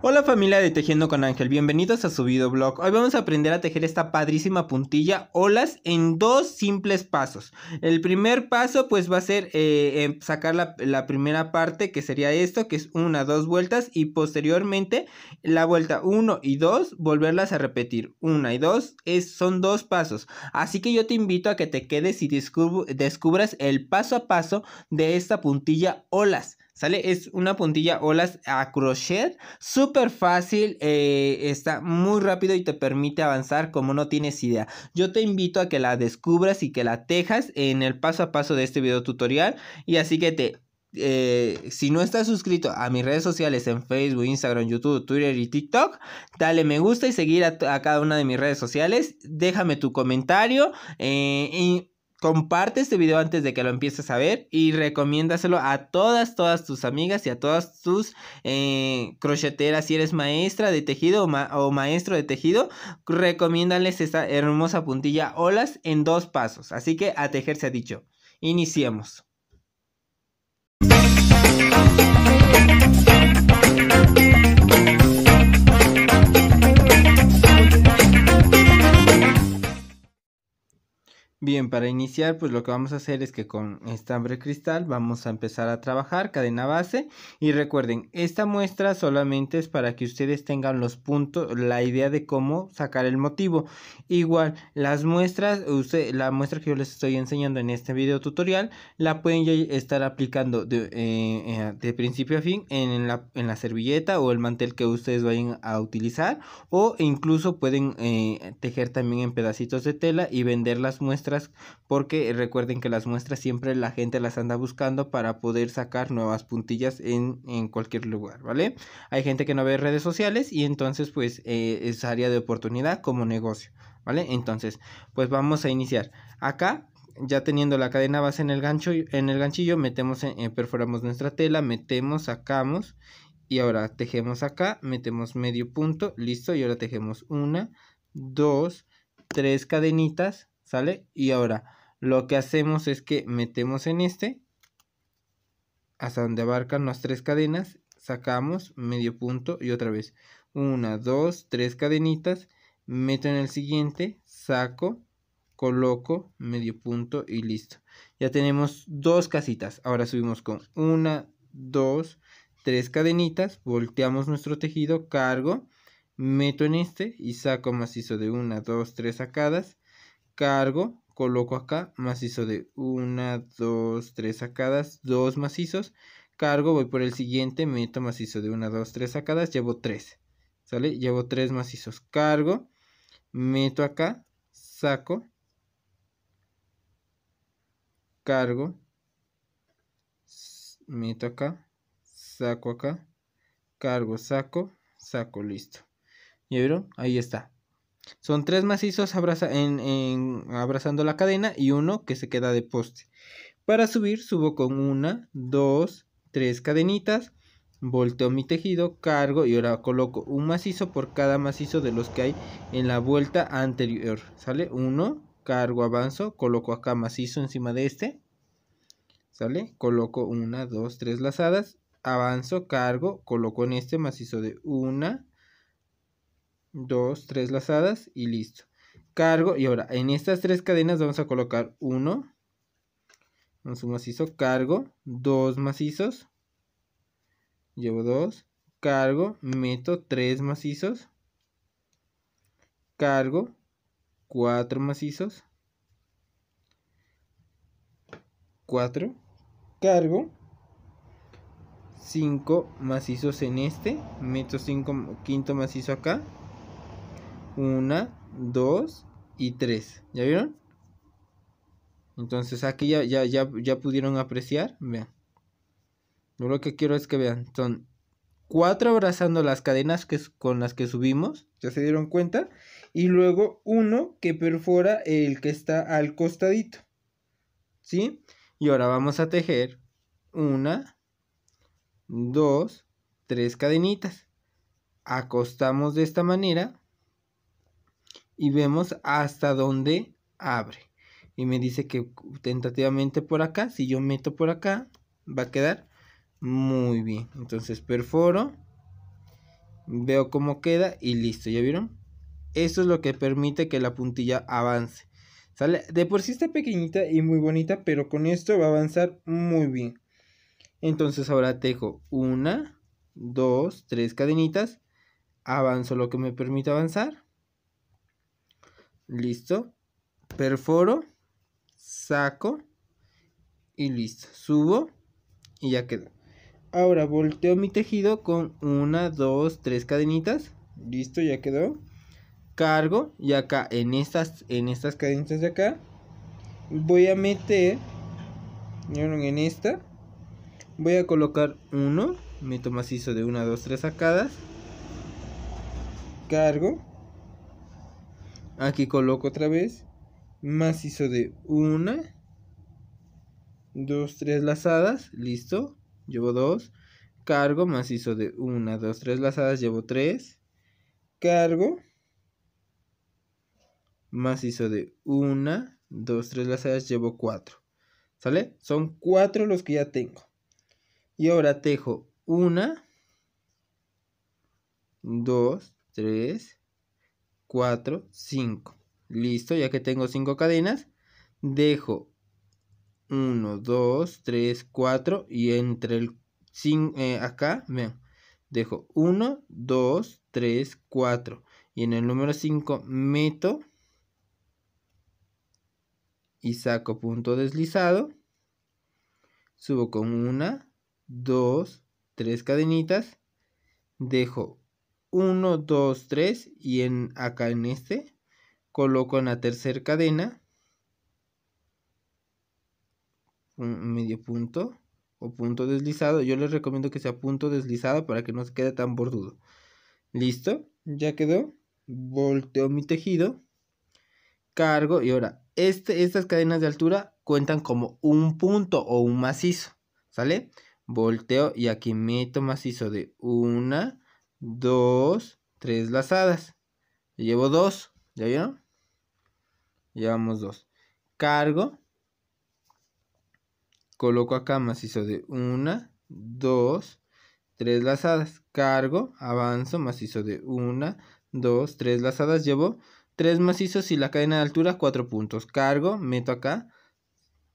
Hola familia de Tejiendo con Ángel, bienvenidos a su blog. Hoy vamos a aprender a tejer esta padrísima puntilla olas en dos simples pasos. El primer paso pues va a ser eh, em, sacar la, primera parte que sería esto, que es una, dos vueltas y posteriormente la vuelta 1 y 2 volverlas a repetir. Una y dos es, son dos pasos. Así que yo te invito a que te quedes y descubras el paso a paso de esta puntilla olas. ¿Sale? Es una puntilla olas a crochet. Súper fácil. Eh, está muy rápido y te permite avanzar como no tienes idea. Yo te invito a que la descubras y que la tejas en el paso a paso de este video tutorial. Y así que te eh, si no estás suscrito a mis redes sociales en Facebook, Instagram, YouTube, Twitter y TikTok, dale me gusta y seguir a, cada una de mis redes sociales. Déjame tu comentario eh, comparte este video antes de que lo empieces a ver y recomiéndaselo a todas, todas tus amigas y a todas tus eh, crocheteras. Si eres maestra de tejido o, maestro de tejido, recomiéndales esta hermosa puntilla olas en dos pasos. Así que a tejer se ha dicho. Iniciemos. Bien, para iniciar, pues lo que vamos a hacer es que con estambre cristal vamos a empezar a trabajar cadena base y recuerden, esta muestra solamente es para que ustedes tengan los puntos, la idea de cómo sacar el motivo. Igual, las muestras, la muestra que yo les estoy enseñando en este video tutorial, la pueden ya estar aplicando de, eh, eh, principio a fin en la, servilleta o el mantel que ustedes vayan a utilizar o incluso pueden eh, tejer también en pedacitos de tela y vender las muestras porque recuerden que las muestras siempre la gente las anda buscando para poder sacar nuevas puntillas en, cualquier lugar, ¿vale? Hay gente que no ve redes sociales y entonces pues eh, es área de oportunidad como negocio, ¿vale? Entonces pues vamos a iniciar. Acá ya teniendo la cadena base en el gancho en el ganchillo metemos eh, eh, perforamos nuestra tela metemos sacamos y ahora tejemos acá metemos medio punto listo y ahora tejemos una dos tres cadenitas ¿Sale? Y ahora lo que hacemos es que metemos en este hasta donde abarcan las tres cadenas, sacamos medio punto y otra vez. Una, dos, tres cadenitas, meto en el siguiente, saco, coloco, medio punto y listo. Ya tenemos dos casitas. Ahora subimos con una, dos, tres cadenitas, volteamos nuestro tejido, cargo, meto en este y saco macizo de una, dos, tres sacadas, cargo, coloco acá macizo de 1, 2, 3 sacadas, 2 macizos, cargo, voy por el siguiente, meto macizo de 1, 2, 3 sacadas, llevo 3, ¿sale? Llevo 3 macizos, cargo, meto acá, saco, cargo, meto acá, saco acá, cargo, saco, saco, listo. ¿Ya vieron? Ahí está. Son tres macizos en, abrazando la cadena y uno que se queda de poste. Para subir subo con una, dos, tres cadenitas, volteo mi tejido, cargo y ahora coloco un macizo por cada macizo de los que hay en la vuelta anterior. ¿Sale? Uno, cargo, avanzo, coloco acá macizo encima de este. ¿Sale? Coloco una, dos, tres lazadas, avanzo, cargo, coloco en este macizo de una, 2, 3 lazadas y listo. Cargo y ahora en estas tres cadenas vamos a colocar 1, vamos a un macizo, cargo, 2 macizos, llevo 2, cargo, meto 3 macizos, cargo, 4 macizos, 4, cargo, 5 macizos en este, meto 5 quinto macizo acá, una, dos y tres. ¿Ya vieron? Entonces aquí ya, ya, ya, pudieron apreciar. Vean. Yo lo que quiero es que vean. Son cuatro abrazando las cadenas que, con las que subimos. ¿Ya se dieron cuenta? Y luego uno que perfora el que está al costadito. ¿Sí? Y ahora vamos a tejer una, dos, tres cadenitas. Acostamos de esta manera y vemos hasta dónde abre. Y me dice que tentativamente por acá, si yo meto por acá, va a quedar muy bien. Entonces perforo, veo cómo queda y listo, ¿ya vieron? Eso es lo que permite que la puntilla avance. ¿Sale? De por sí está pequeñita y muy bonita, pero con esto va a avanzar muy bien. Entonces ahora tejo una, dos, tres cadenitas. Avanzo lo que me permite avanzar. Listo. Perforo, saco y listo. Subo y ya quedó. Ahora volteo mi tejido con una, dos, tres cadenitas. Listo, ya quedó. Cargo y acá en estas, en estas cadenitas de acá voy a meter en esta voy a colocar uno meto macizo de una, dos, tres sacadas cargo Aquí coloco otra vez macizo de una, dos, tres lazadas, listo, llevo dos, cargo, macizo de una, dos, tres lazadas, llevo tres, cargo, macizo de una, dos, tres lazadas, llevo cuatro, ¿sale? Son cuatro los que ya tengo. Y ahora tejo una, dos, tres, 4, 5. Listo, ya que tengo 5 cadenas, dejo 1, 2, 3, 4 y entre el 5, eh, acá, vean, dejo 1, 2, 3, 4 y en el número 5 meto y saco punto deslizado, subo con 1, 2, 3 cadenitas, dejo 1, 2, 3 y en, acá en este coloco en la tercera cadena un medio punto o punto deslizado. Yo les recomiendo que sea punto deslizado para que no se quede tan bordudo. Listo, ya quedó. Volteo mi tejido, cargo y ahora este, estas cadenas de altura cuentan como un punto o un macizo. ¿Sale? Volteo y aquí meto macizo de una, 2, 3 lazadas. Llevo 2, ¿ya vieron? Llevamos 2. Cargo. Coloco acá macizo de 1, 2, 3 lazadas. Cargo, avanzo, macizo de 1, 2, 3 lazadas. Llevo 3 macizos y la cadena de altura 4 puntos. Cargo, meto acá.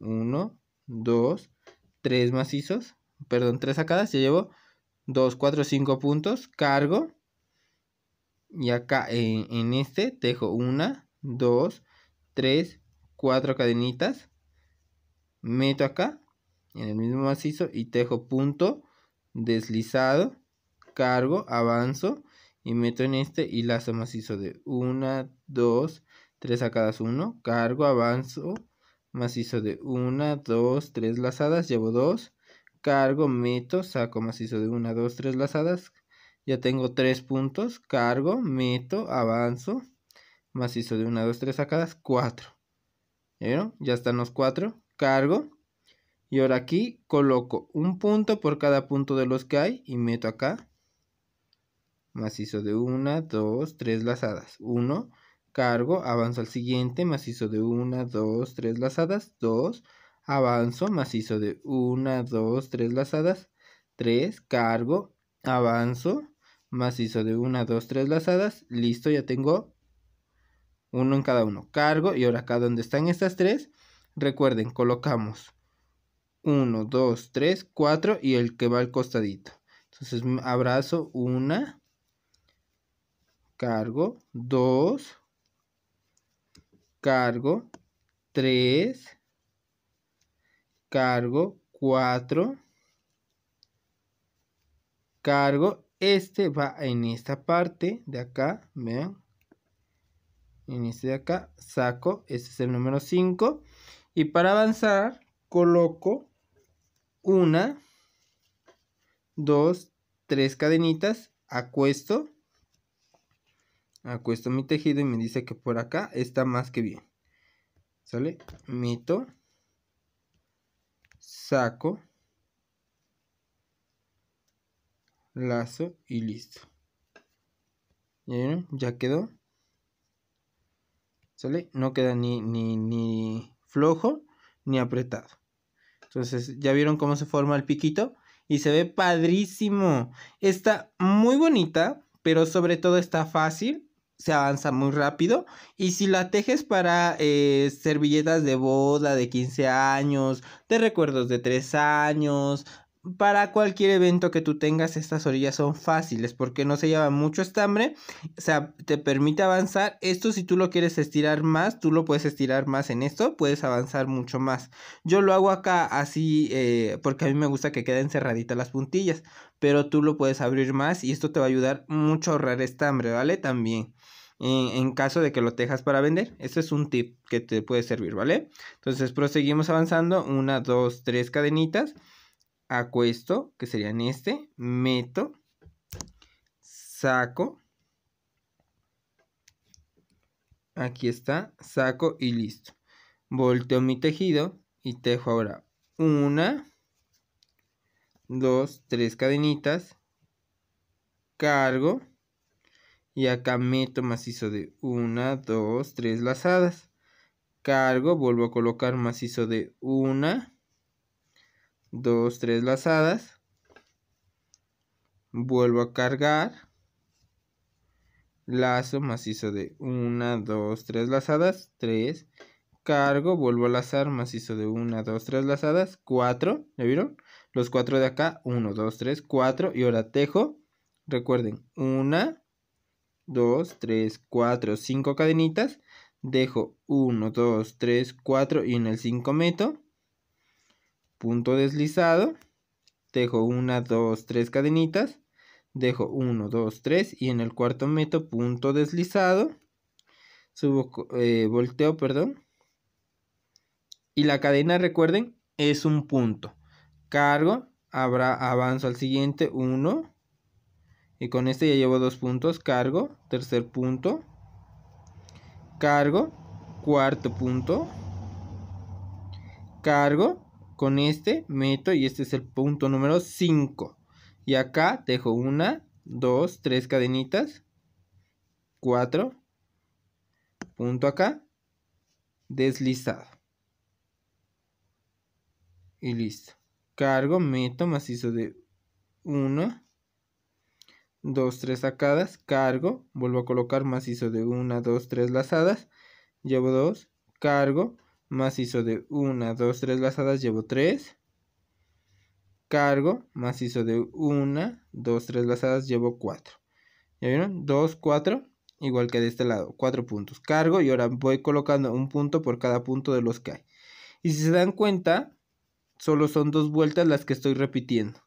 1, 2, 3 macizos. Perdón, 3 sacadas. Ya llevo 2, 4, 5 puntos, cargo. Y acá en, en este tejo 1, 2, 3, 4 cadenitas. Meto acá en el mismo macizo y tejo punto, deslizado, cargo, avanzo y meto en este y lazo macizo de 1, 2, 3 a cada 1, cargo, avanzo, macizo de 1, 2, 3 lazadas, llevo 2, cargo, meto, saco macizo de 1, 2, 3 lazadas. Ya tengo 3 puntos, cargo, meto, avanzo, macizo de 1, 2, 3 sacadas, 4. ¿Eh? ¿Ya están los 4, cargo. Y ahora aquí coloco un punto por cada punto de los que hay y meto acá. Macizo de 1, 2, 3 lazadas. 1, cargo, avanzo al siguiente, macizo de 1, 2, 3 lazadas, 2, avanzo, macizo de 1, 2, 3 lazadas, 3, cargo, avanzo, macizo de 1, 2, 3 lazadas, listo, ya tengo uno en cada uno, cargo y ahora acá donde están estas tres, recuerden, colocamos 1, 2, 3, 4 y el que va al costadito. Entonces abrazo 1, cargo 2, cargo 3, cargo 4, cargo, este va en esta parte de acá, vean, en este de acá, saco, este es el número 5, y para avanzar, coloco una, dos, tres cadenitas, acuesto, acuesto mi tejido y me dice que por acá está más que bien, ¿sale? Mito, saco, lazo y listo. ¿Ya Ya quedó. ¿Sale? No queda ni, ni, ni flojo ni apretado. Entonces, ¿ya vieron cómo se forma el piquito? Y se ve padrísimo. Está muy bonita, pero sobre todo está fácil se avanza muy rápido. Y si la tejes para eh, servilletas de boda de 15 años, de recuerdos de 3 años, para cualquier evento que tú tengas, estas orillas son fáciles porque no se lleva mucho estambre, o sea, te permite avanzar. Esto si tú lo quieres estirar más, tú lo puedes estirar más en esto, puedes avanzar mucho más. Yo lo hago acá así eh, porque a mí me gusta que queden cerraditas las puntillas, pero tú lo puedes abrir más y esto te va a ayudar mucho a ahorrar estambre, ¿vale? También en, caso de que lo tejas para vender. Este es un tip que te puede servir, ¿vale? Entonces proseguimos avanzando. Una, dos, tres cadenitas. Acuesto, que serían este. Meto. Saco. Aquí está. Saco y listo. Volteo mi tejido y tejo ahora una, dos, tres cadenitas. Cargo y acá meto macizo de 1, 2, 3 lazadas. Cargo, vuelvo a colocar macizo de 1, 2, 3 lazadas. Vuelvo a cargar. Lazo macizo de 1, 2, 3 lazadas. 3. Cargo, vuelvo a lazar macizo de 1, 2, 3 lazadas. 4. ¿Ya vieron? Los 4 de acá. 1, 2, 3, 4. Y ahora tejo. Recuerden, 1, 2, 3, 4, 5 cadenitas. Dejo 1, 2, 3, 4 y en el 5 meto. Punto deslizado. Dejo 1, 2, 3 cadenitas. Dejo 1, 2, 3 y en el cuarto meto punto deslizado. Subo, eh, volteo, perdón. Y la cadena, recuerden, es un punto. Cargo, abra, avanzo al siguiente, 1, y con este ya llevo dos puntos. Cargo, tercer punto. Cargo, cuarto punto. Cargo, con este meto y este es el punto número 5. Y acá dejo una, dos, tres cadenitas. Cuatro. Punto acá. Deslizado. Y listo. Cargo, meto, macizo de 1, 2, 3 sacadas, cargo, vuelvo a colocar macizo de 1, 2, 3 lazadas, llevo 2, cargo, macizo de 1, 2, 3 lazadas, llevo 3, cargo, macizo de 1, 2, 3 lazadas, llevo 4. ¿Ya vieron? 2, 4, igual que de este lado, 4 puntos. Cargo y ahora voy colocando un punto por cada punto de los que hay. Y si se dan cuenta, solo son dos vueltas las que estoy repitiendo.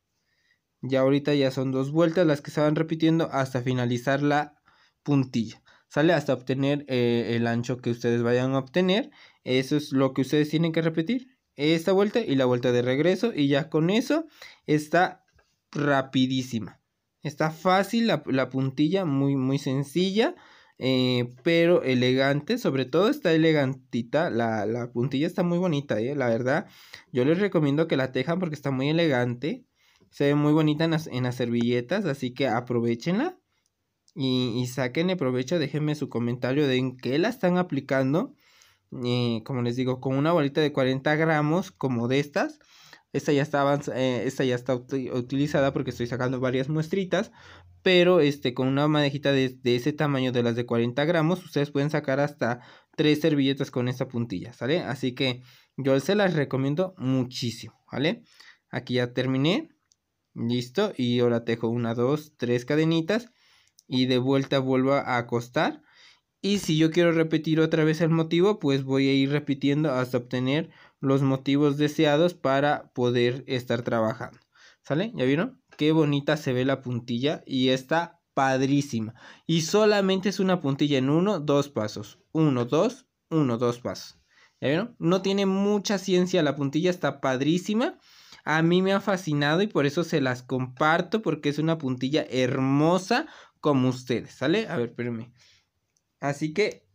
Ya ahorita ya son dos vueltas las que se van repitiendo hasta finalizar la puntilla. Sale hasta obtener eh, el ancho que ustedes vayan a obtener. Eso es lo que ustedes tienen que repetir. Esta vuelta y la vuelta de regreso. Y ya con eso está rapidísima. Está fácil la, puntilla, muy, muy sencilla. Eh, pero elegante, sobre todo está elegantita, la, puntilla está muy bonita, eh, la verdad. Yo les recomiendo que la tejan porque está muy elegante. Se ve muy bonita en las, servilletas, así que aprovechenla y, y el provecho. Déjenme su comentario de en qué la están aplicando. Eh, como les digo, con una bolita de 40 gramos como de estas. Esta ya está, eh, ya está utilizada porque estoy sacando varias muestritas. Pero este, con una madejita de, de, ese tamaño de las de 40 gramos, ustedes pueden sacar hasta tres servilletas con esta puntilla, ¿sale? Así que yo se las recomiendo muchísimo, ¿vale? Aquí ya terminé. Listo, y ahora tejo una, dos, tres cadenitas y de vuelta vuelvo a acostar. Y si yo quiero repetir otra vez el motivo, pues voy a ir repitiendo hasta obtener los motivos deseados para poder estar trabajando. ¿Sale? ¿Ya vieron? Qué bonita se ve la puntilla y está padrísima. Y solamente es una puntilla en uno, dos pasos. Uno, dos, uno, dos pasos. ¿Ya vieron? No tiene mucha ciencia la puntilla, está padrísima. A mí me ha fascinado y por eso se las comparto porque es una puntilla hermosa como ustedes, ¿sale? A ver, espérenme. Así que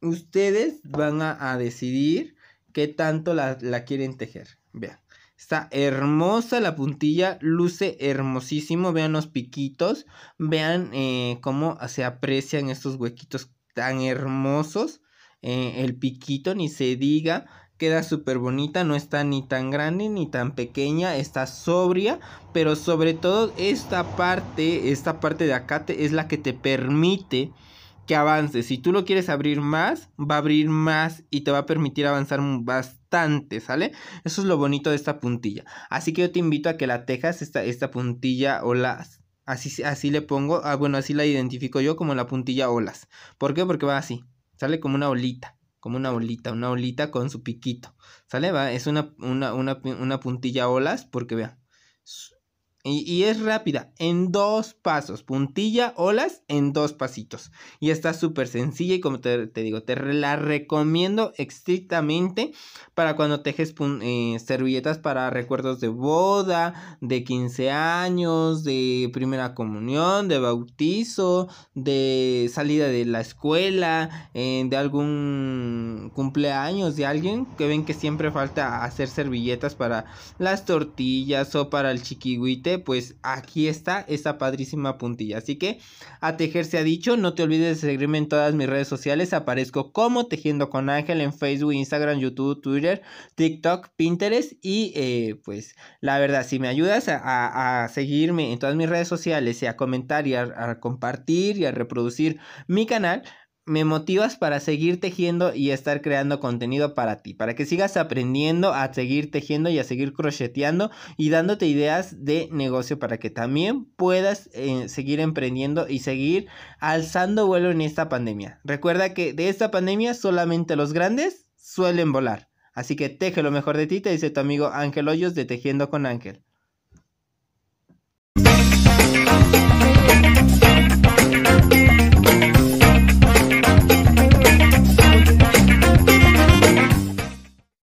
ustedes van a, decidir qué tanto la, quieren tejer. Vean. Está hermosa la puntilla, luce hermosísimo. Vean los piquitos, vean eh, cómo se aprecian estos huequitos tan hermosos. Eh, el piquito, ni se diga queda súper bonita, no está ni tan grande ni tan pequeña, está sobria, pero sobre todo esta parte, esta parte de acá es la que te permite que avances. Si tú lo quieres abrir más, va a abrir más y te va a permitir avanzar bastante, ¿sale? Eso es lo bonito de esta puntilla. Así que yo te invito a que la tejas, esta, esta puntilla o las... Así, así le pongo, ah, bueno, así la identifico yo como la puntilla olas. ¿Por qué? Porque va así, sale como una olita como una olita, una olita con su piquito. ¿Sale? Va, es una, una, una, una puntilla olas porque vean, y, es rápida, en dos pasos, puntilla, olas, en dos pasitos. Y está súper sencilla y como te, digo, te la recomiendo estrictamente para cuando tejes eh, servilletas para recuerdos de boda, de 15 años, de primera comunión, de bautizo, de salida de la escuela, eh, de algún cumpleaños de alguien, que ven que siempre falta hacer servilletas para las tortillas o para el chiquihuite pues aquí está esta padrísima puntilla. Así que a tejer se ha dicho, no te olvides de seguirme en todas mis redes sociales, aparezco como Tejiendo con Ángel en Facebook, Instagram, YouTube, Twitter, TikTok, Pinterest y eh, pues la verdad, si me ayudas a, seguirme en todas mis redes sociales y a comentar y a compartir y a reproducir mi canal, me motivas para seguir tejiendo y estar creando contenido para ti, para que sigas aprendiendo a seguir tejiendo y a seguir crocheteando y dándote ideas de negocio para que también puedas eh, seguir emprendiendo y seguir alzando vuelo en esta pandemia. Recuerda que de esta pandemia solamente los grandes suelen volar. Así que teje lo mejor de ti, te dice tu amigo Ángel Hoyos de Tejiendo con Ángel.